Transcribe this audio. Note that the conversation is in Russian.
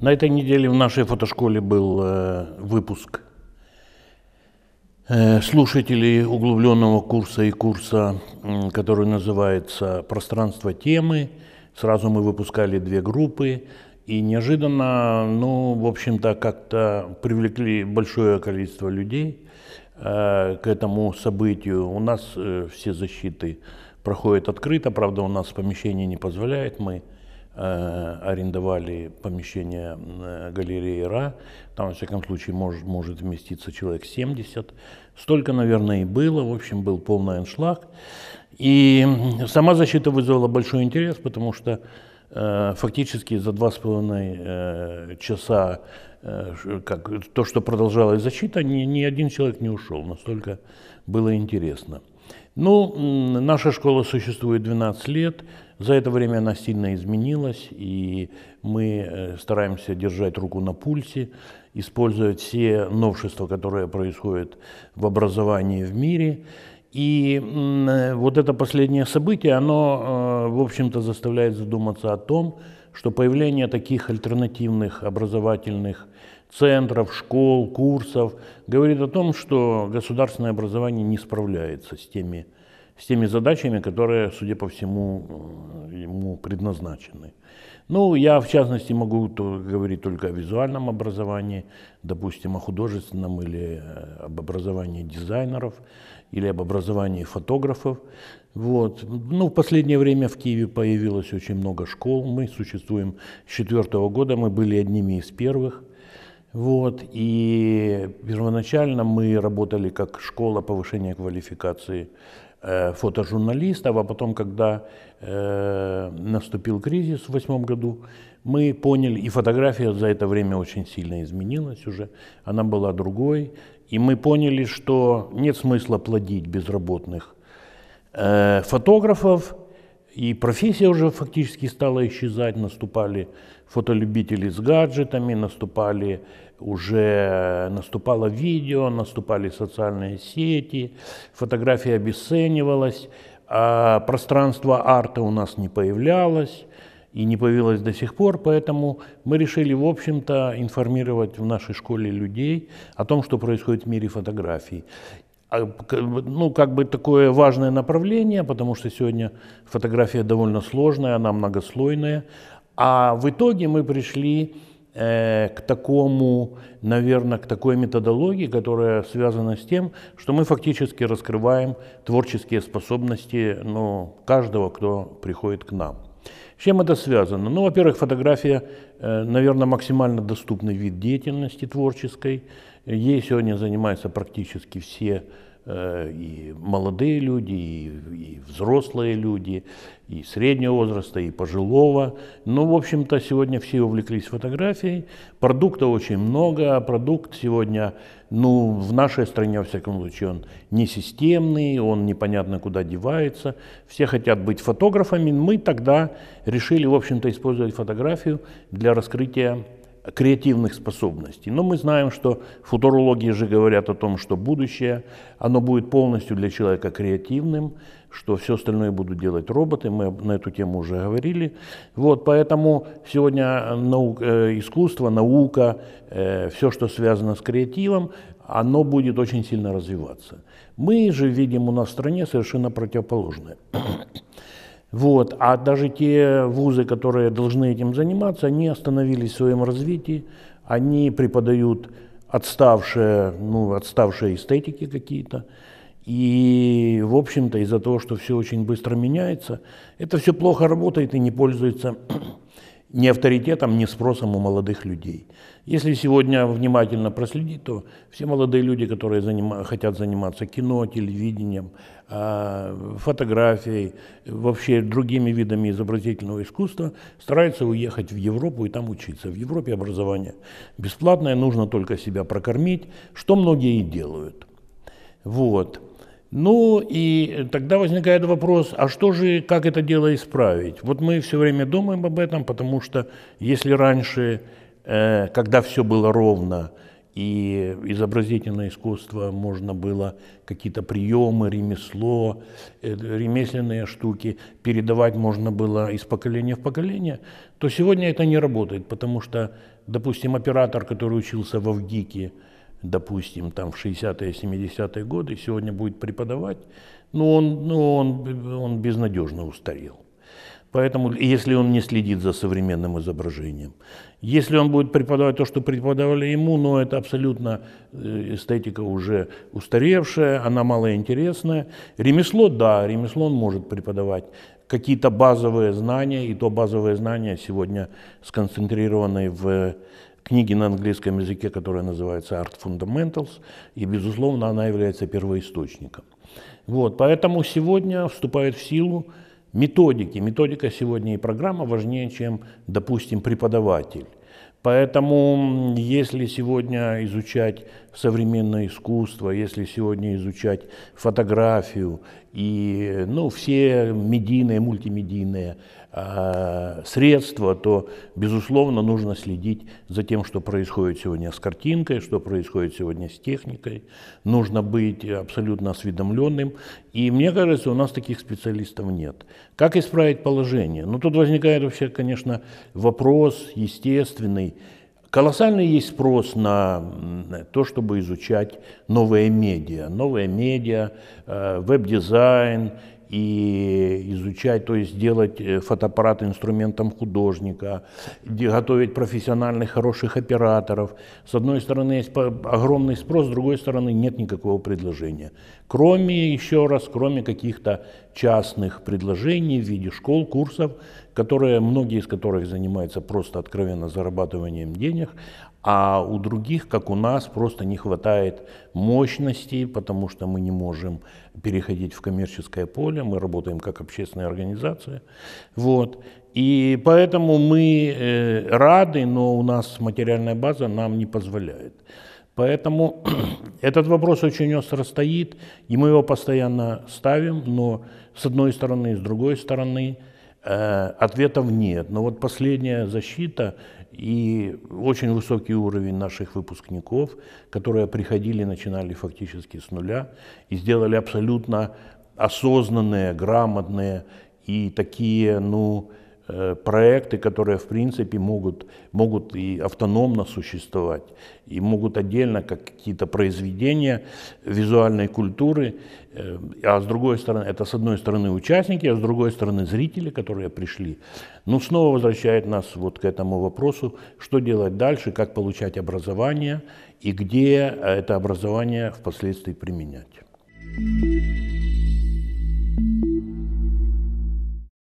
На этой неделе в нашей фотошколе был э, выпуск э, слушателей углубленного курса и курса, э, который называется «Пространство темы». Сразу мы выпускали две группы, и неожиданно, ну, в общем-то, как-то привлекли большое количество людей э, к этому событию. У нас э, все защиты проходят открыто, правда, у нас помещение не позволяет, мы Э, арендовали помещение э, галереи РА. Там, во всяком случае, может, может вместиться человек 70. Столько, наверное, и было. В общем, был полный аншлаг. И сама защита вызвала большой интерес, потому что э, фактически за два с половиной э, часа э, как, то, что продолжалась защита, ни, ни один человек не ушел. Настолько было интересно. Ну, наша школа существует 12 лет. За это время она сильно изменилась, и мы э, стараемся держать руку на пульсе, использовать все новшества, которые происходят в образовании в мире. И э, вот это последнее событие, оно, э, в общем-то, заставляет задуматься о том, что появление таких альтернативных образовательных центров, школ, курсов говорит о том, что государственное образование не справляется с теми с теми задачами, которые, судя по всему, э, ему предназначены. Ну, я в частности могу говорить только о визуальном образовании, допустим, о художественном или э, об образовании дизайнеров, или об образовании фотографов. Вот. Ну, в последнее время в Киеве появилось очень много школ. Мы существуем с четвертого года, мы были одними из первых. Вот. И первоначально мы работали как школа повышения квалификации Э, фотожурналистов, а потом, когда э, наступил кризис в восьмом году, мы поняли, и фотография за это время очень сильно изменилась уже, она была другой, и мы поняли, что нет смысла плодить безработных э, фотографов, и профессия уже фактически стала исчезать, наступали фотолюбители с гаджетами, наступали уже наступало видео, наступали социальные сети, фотография обесценивалась, а пространство арта у нас не появлялось и не появилось до сих пор, поэтому мы решили, в общем-то, информировать в нашей школе людей о том, что происходит в мире фотографий. А, ну, как бы такое важное направление, потому что сегодня фотография довольно сложная, она многослойная. А в итоге мы пришли э, к такому, наверное, к такой методологии, которая связана с тем, что мы фактически раскрываем творческие способности ну, каждого, кто приходит к нам. С чем это связано? Ну, во-первых, фотография, э, наверное, максимально доступный вид деятельности творческой. Ей сегодня занимаются практически все Э, и молодые люди, и, и взрослые люди, и среднего возраста, и пожилого. Ну, в общем-то, сегодня все увлеклись фотографией. Продукта очень много, а продукт сегодня, ну, в нашей стране, во всяком случае, он не системный, он непонятно куда девается. Все хотят быть фотографами. Мы тогда решили, в общем-то, использовать фотографию для раскрытия креативных способностей. Но мы знаем, что футурологи же говорят о том, что будущее, оно будет полностью для человека креативным, что все остальное будут делать роботы, мы на эту тему уже говорили. Вот, поэтому сегодня э, наука, э, искусство, наука, э, все, что связано с креативом, оно будет очень сильно развиваться. Мы же видим у нас в стране совершенно противоположное. Вот. А даже те вузы, которые должны этим заниматься, они остановились в своем развитии, они преподают отставшие, ну, отставшие эстетики какие-то. И, в общем-то, из-за того, что все очень быстро меняется, это все плохо работает и не пользуется ни авторитетом, ни спросом у молодых людей. Если сегодня внимательно проследить, то все молодые люди, которые занима хотят заниматься кино, телевидением, а, фотографией, вообще другими видами изобразительного искусства, стараются уехать в Европу и там учиться. В Европе образование бесплатное, нужно только себя прокормить, что многие и делают. Вот. Ну и тогда возникает вопрос, а что же, как это дело исправить? Вот мы все время думаем об этом, потому что если раньше, э, когда все было ровно, и изобразительное искусство можно было какие-то приемы, ремесло, э, ремесленные штуки передавать можно было из поколения в поколение, то сегодня это не работает, потому что, допустим, оператор, который учился в Авгике, допустим, там в 60-е, 70-е годы, сегодня будет преподавать, ну он, ну он, он безнадежно устарел. Поэтому, если он не следит за современным изображением, если он будет преподавать то, что преподавали ему, но ну, это абсолютно э, эстетика уже устаревшая, она малоинтересная. Ремесло, да, ремесло он может преподавать. Какие-то базовые знания, и то базовые знания сегодня сконцентрированы в книги на английском языке, которая называется Art Fundamentals, и, безусловно, она является первоисточником. Вот, поэтому сегодня вступает в силу методики. Методика сегодня и программа важнее, чем, допустим, преподаватель. Поэтому, если сегодня изучать современное искусство, если сегодня изучать фотографию и ну, все медийные, мультимедийные э, средства, то, безусловно, нужно следить за тем, что происходит сегодня с картинкой, что происходит сегодня с техникой. Нужно быть абсолютно осведомленным. И мне кажется, у нас таких специалистов нет. Как исправить положение? Ну, тут возникает вообще, конечно, вопрос естественный Колоссальный есть спрос на то, чтобы изучать новые медиа, новые медиа, э, веб-дизайн и изучать, то есть делать э, фотоаппарат инструментом художника, готовить профессиональных хороших операторов. С одной стороны есть огромный спрос, с другой стороны нет никакого предложения. Кроме, еще раз, кроме каких-то частных предложений в виде школ, курсов, которые, многие из которых занимаются просто откровенно зарабатыванием денег, а у других, как у нас, просто не хватает мощности, потому что мы не можем переходить в коммерческое поле, мы работаем как общественная организация. Вот. И поэтому мы э, рады, но у нас материальная база нам не позволяет. Поэтому этот вопрос очень остро стоит, и мы его постоянно ставим, но с одной стороны, с другой стороны э, ответов нет. Но вот последняя защита и очень высокий уровень наших выпускников, которые приходили, начинали фактически с нуля и сделали абсолютно осознанные, грамотные и такие, ну, Э, проекты, которые, в принципе, могут, могут и автономно существовать, и могут отдельно, как какие-то произведения визуальной культуры, э, а с другой стороны, это с одной стороны участники, а с другой стороны зрители, которые пришли. Но ну, снова возвращает нас вот к этому вопросу, что делать дальше, как получать образование и где э, это образование впоследствии применять.